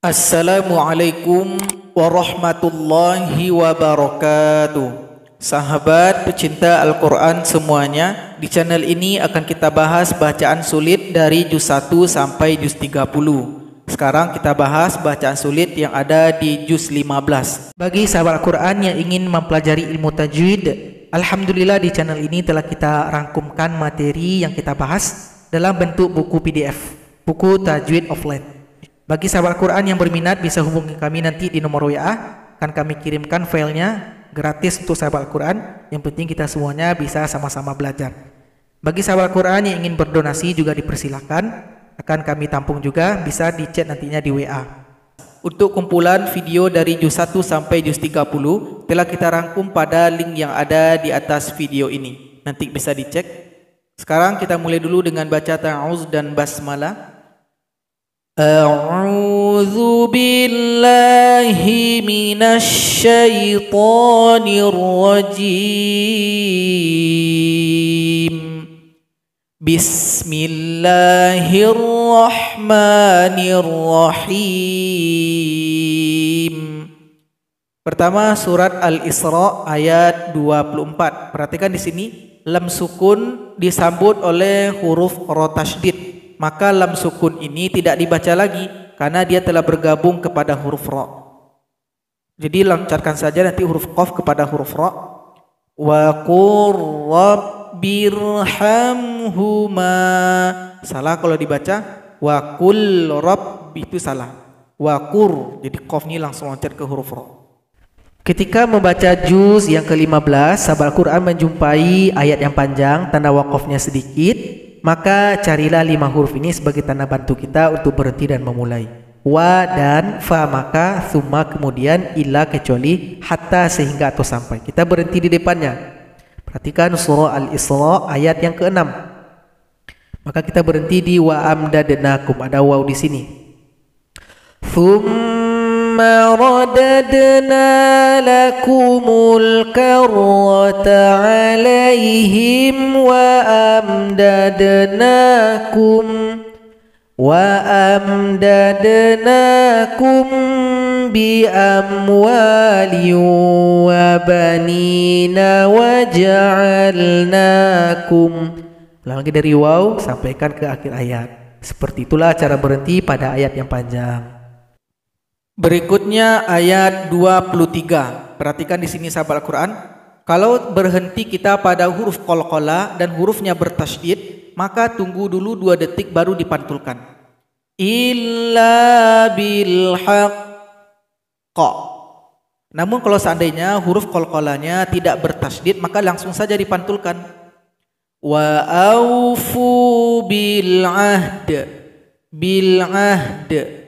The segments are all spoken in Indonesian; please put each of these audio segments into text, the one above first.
Assalamualaikum warahmatullahi wabarakatuh Sahabat pecinta Al-Quran semuanya Di channel ini akan kita bahas bacaan sulit dari Juz 1 sampai Juz 30 Sekarang kita bahas bacaan sulit yang ada di Juz 15 Bagi sahabat Al-Quran yang ingin mempelajari ilmu tajwid Alhamdulillah di channel ini telah kita rangkumkan materi yang kita bahas dalam bentuk buku PDF Buku Tajwid Offline bagi sahabat Quran yang berminat bisa hubungi kami nanti di nomor WA, akan kami kirimkan filenya gratis untuk sahabat Quran. Yang penting kita semuanya bisa sama-sama belajar. Bagi sahabat Quran yang ingin berdonasi juga dipersilahkan, akan kami tampung juga bisa di chat nantinya di WA. Untuk kumpulan video dari juz 1 sampai juz 30 telah kita rangkum pada link yang ada di atas video ini. Nanti bisa dicek. Sekarang kita mulai dulu dengan baca ta'awuz dan basmalah. أعوذ بالله من الشيطان الرجيم بسم الله الرحمن الرحيم Pertama surat Al-Isra ayat 24. Perhatikan di sini lam sukun disambut oleh huruf ro tasydid maka lam sukun ini tidak dibaca lagi karena dia telah bergabung kepada huruf ro. Jadi lancarkan saja nanti huruf qaf kepada huruf ro. Wa qurrabbirhamhuma. Salah kalau dibaca wa kul itu salah. Wa qur jadi qaf ini langsung loncat ke huruf ro. Ketika membaca juz yang ke-15, sahabat quran menjumpai ayat yang panjang, tanda wakofnya sedikit, maka carilah lima huruf ini sebagai tanda bantu kita untuk berhenti dan memulai. Wa dan fa maka summa kemudian ila kecuali hatta sehingga atau sampai. Kita berhenti di depannya. Perhatikan surah Al-Isra ayat yang ke-6. Maka kita berhenti di wa amdadnakum. Ada waw di sini. Thumma رددنا لكم الكرة عليهم وأمددناكم وأمددناكم بأموال وبنين وجعلناكم lagi dari wow sampaikan ke akhir ayat. Seperti itulah cara berhenti pada ayat yang panjang. Berikutnya ayat 23. Perhatikan di sini sahabat Al-Qur'an. Kalau berhenti kita pada huruf qalqala dan hurufnya bertasydid, maka tunggu dulu dua detik baru dipantulkan. Illa bil kok. Namun kalau seandainya huruf qalqalanya tidak bertasydid, maka langsung saja dipantulkan. Wa aufu bil ahd. Bil ahd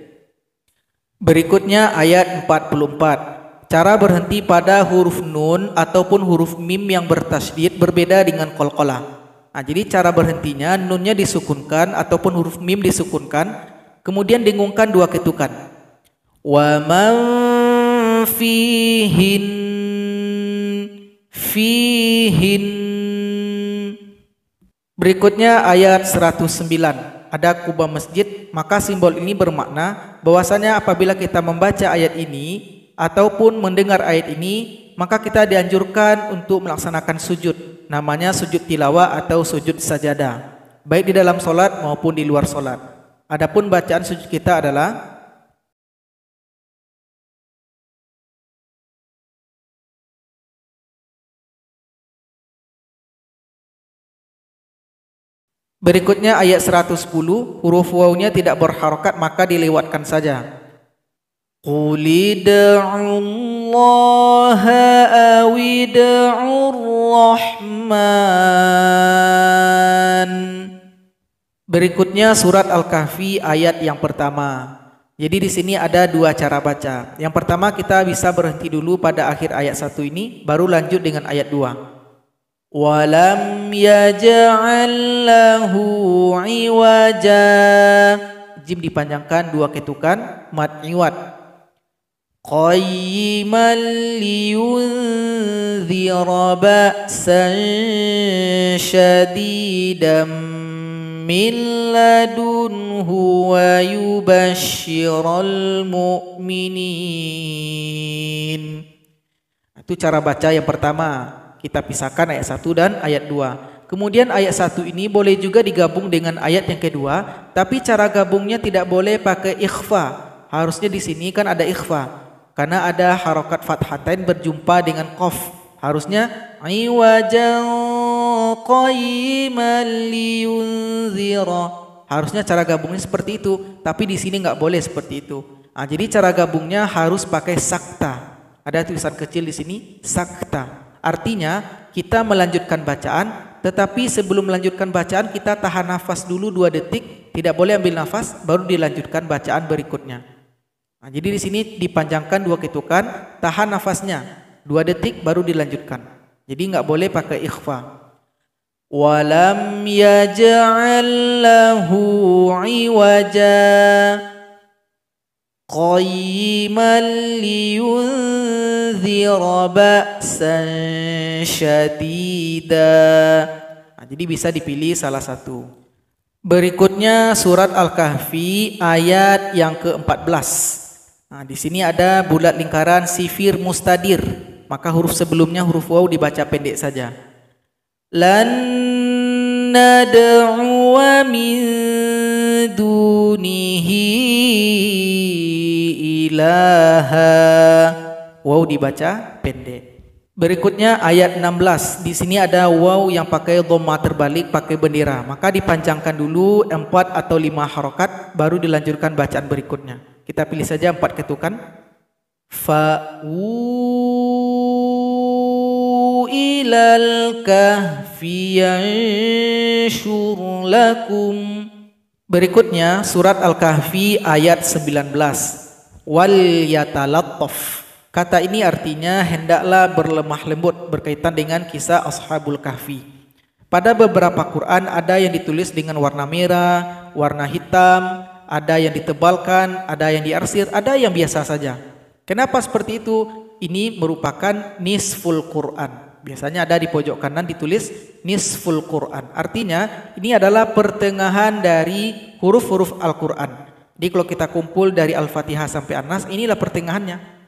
Berikutnya ayat 44. Cara berhenti pada huruf nun ataupun huruf mim yang bertasdid berbeda dengan kolkolah. Nah, jadi cara berhentinya nunnya disukunkan ataupun huruf mim disukunkan, kemudian dengungkan dua ketukan. Wa fihin fihin Berikutnya ayat 109 ada kubah masjid, maka simbol ini bermakna bahwasanya apabila kita membaca ayat ini ataupun mendengar ayat ini, maka kita dianjurkan untuk melaksanakan sujud. Namanya sujud tilawah atau sujud sajadah, baik di dalam solat maupun di luar solat. Adapun bacaan sujud kita adalah Berikutnya ayat 110, huruf wawunya tidak berharokat maka dilewatkan saja. Quli rahman. Berikutnya surat Al-Kahfi ayat yang pertama. Jadi di sini ada dua cara baca. Yang pertama kita bisa berhenti dulu pada akhir ayat satu ini, baru lanjut dengan ayat dua. Walam yaj'al lahu iwaja jim dipanjangkan dua ketukan mat iwat qayyiman liyunzira ba'san syadidam milladun huwa ويبشر muminin itu cara baca yang pertama kita pisahkan ayat 1 dan ayat 2. Kemudian ayat 1 ini boleh juga digabung dengan ayat yang kedua, tapi cara gabungnya tidak boleh pakai ikhfa. Harusnya di sini kan ada ikhfa. Karena ada harokat fathatain berjumpa dengan qaf. Harusnya iwajan qayyiman Harusnya cara gabungnya seperti itu, tapi di sini nggak boleh seperti itu. Nah, jadi cara gabungnya harus pakai sakta. Ada tulisan kecil di sini sakta. Artinya kita melanjutkan bacaan tetapi sebelum melanjutkan bacaan kita tahan nafas dulu dua detik, tidak boleh ambil nafas baru dilanjutkan bacaan berikutnya. Nah, jadi di sini dipanjangkan dua ketukan, tahan nafasnya dua detik baru dilanjutkan. Jadi nggak boleh pakai ikhfa. Walam yajallahu iwaja qayyiman liyun yunzira ba'san syadida. Nah, jadi bisa dipilih salah satu. Berikutnya surat Al-Kahfi ayat yang ke-14. Nah, di sini ada bulat lingkaran sifir mustadir. Maka huruf sebelumnya huruf waw dibaca pendek saja. Lan nad'uwa min dunihi ilaha Wow dibaca pendek. Berikutnya ayat 16. Di sini ada wow yang pakai dhamma terbalik pakai bendera. Maka dipanjangkan dulu empat atau lima harokat baru dilanjutkan bacaan berikutnya. Kita pilih saja empat ketukan. Fa ilal kahfi yanshur lakum. Berikutnya surat Al-Kahfi ayat 19. Wal yatalattaf. Kata ini artinya hendaklah berlemah lembut berkaitan dengan kisah Ashabul Kahfi. Pada beberapa Quran ada yang ditulis dengan warna merah, warna hitam, ada yang ditebalkan, ada yang diarsir, ada yang biasa saja. Kenapa seperti itu? Ini merupakan nisful Quran biasanya ada di pojok kanan ditulis nisful Quran. Artinya ini adalah pertengahan dari huruf-huruf Al-Quran. Jadi kalau kita kumpul dari Al-Fatihah sampai An-Nas inilah pertengahannya.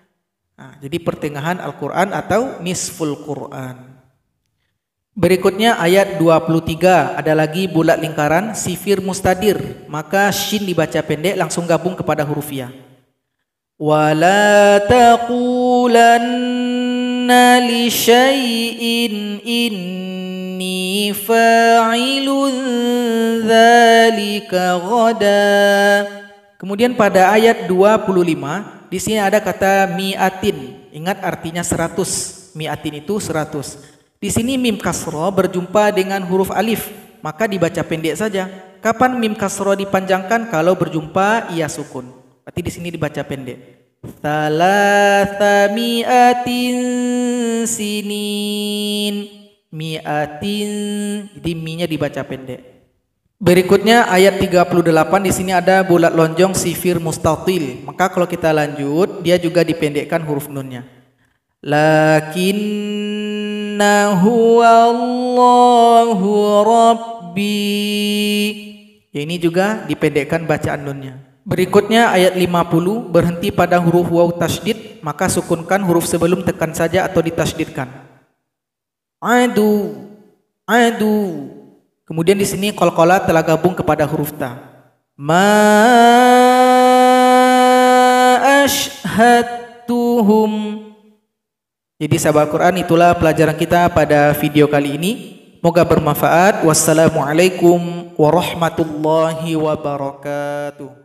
Nah, jadi pertengahan Al-Quran atau nisful Quran. Berikutnya ayat 23 ada lagi bulat lingkaran sifir mustadir maka shin dibaca pendek langsung gabung kepada huruf ya. Wala taqulanna li syai'in inni fa'ilun dzalika ghada. Kemudian pada ayat 25 di sini ada kata miatin. Ingat artinya seratus. Miatin itu seratus. Di sini mim kasro berjumpa dengan huruf alif, maka dibaca pendek saja. Kapan mim kasro dipanjangkan kalau berjumpa ia sukun. Berarti di sini dibaca pendek. Thalatha miatin sinin. Miatin, jadi mi-nya dibaca pendek. Berikutnya ayat 38 di sini ada bulat lonjong sifir mustatil. Maka kalau kita lanjut dia juga dipendekkan huruf nunnya. huwa Allahu Rabbi. Ya, ini juga dipendekkan bacaan nunnya. Berikutnya ayat 50 berhenti pada huruf waw tasdid maka sukunkan huruf sebelum tekan saja atau ditasdidkan. Adu adu Kemudian di sini kolkola telah gabung kepada huruf ta. Ma ashhatuhum. Jadi sahabat Quran itulah pelajaran kita pada video kali ini. Moga bermanfaat. Wassalamualaikum warahmatullahi wabarakatuh.